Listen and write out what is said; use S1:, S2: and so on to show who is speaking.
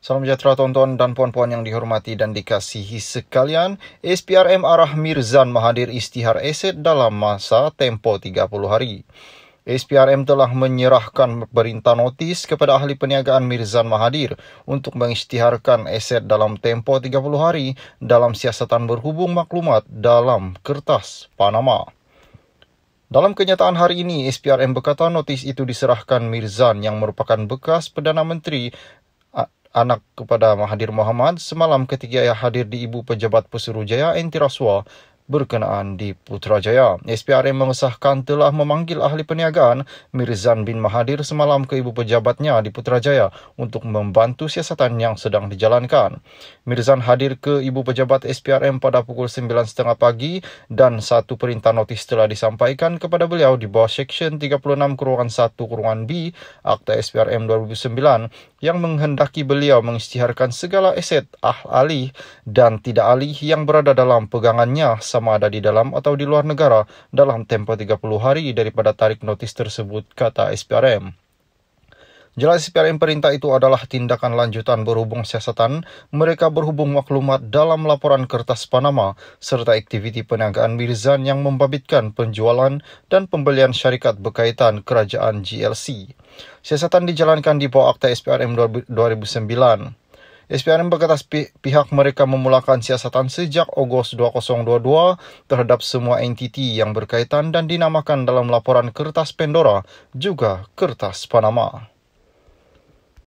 S1: Salam sejahtera tuan-tuan dan puan-puan yang dihormati dan dikasihi sekalian. SPRM Arah Mirzan menghadir istihar aset dalam masa tempo 30 hari. SPRM telah menyerahkan perintah notis kepada ahli perniagaan Mirzan Mahadir untuk mengisytiharkan aset dalam tempoh 30 hari dalam siasatan berhubung maklumat dalam kertas Panama. Dalam kenyataan hari ini, SPRM berkata notis itu diserahkan Mirzan yang merupakan bekas Perdana Menteri anak kepada Mahathir Mohamad semalam ketika ia hadir di Ibu Pejabat Pesuruhjaya Jaya Rasuah berkenaan di Putrajaya. SPRM mengesahkan telah memanggil ahli perniagaan Mirzan bin Mahadir semalam ke ibu pejabatnya di Putrajaya untuk membantu siasatan yang sedang dijalankan. Mirzan hadir ke ibu pejabat SPRM pada pukul 9.30 pagi dan satu perintah notis telah disampaikan kepada beliau di bawah Seksyen 36-1-B Kurungan Kurungan Akta SPRM 2009 yang menghendaki beliau mengisytiharkan segala aset ahli dan tidak ahli yang berada dalam pegangannya sama ada di dalam atau di luar negara dalam tempoh 30 hari daripada tarik notis tersebut, kata SPRM. Jelas SPRM perintah itu adalah tindakan lanjutan berhubung siasatan, mereka berhubung maklumat dalam laporan kertas Panama, serta aktiviti peniagaan Mirzan yang membabitkan penjualan dan pembelian syarikat berkaitan kerajaan GLC. Siasatan dijalankan di bawah Akta SPRM 2009. SPRM berkata pi- pihak mereka memulakan siasatan sejak Ogos 2022 terhadap semua entiti yang berkaitan dan dinamakan dalam laporan kertas Pandora juga kertas Panama.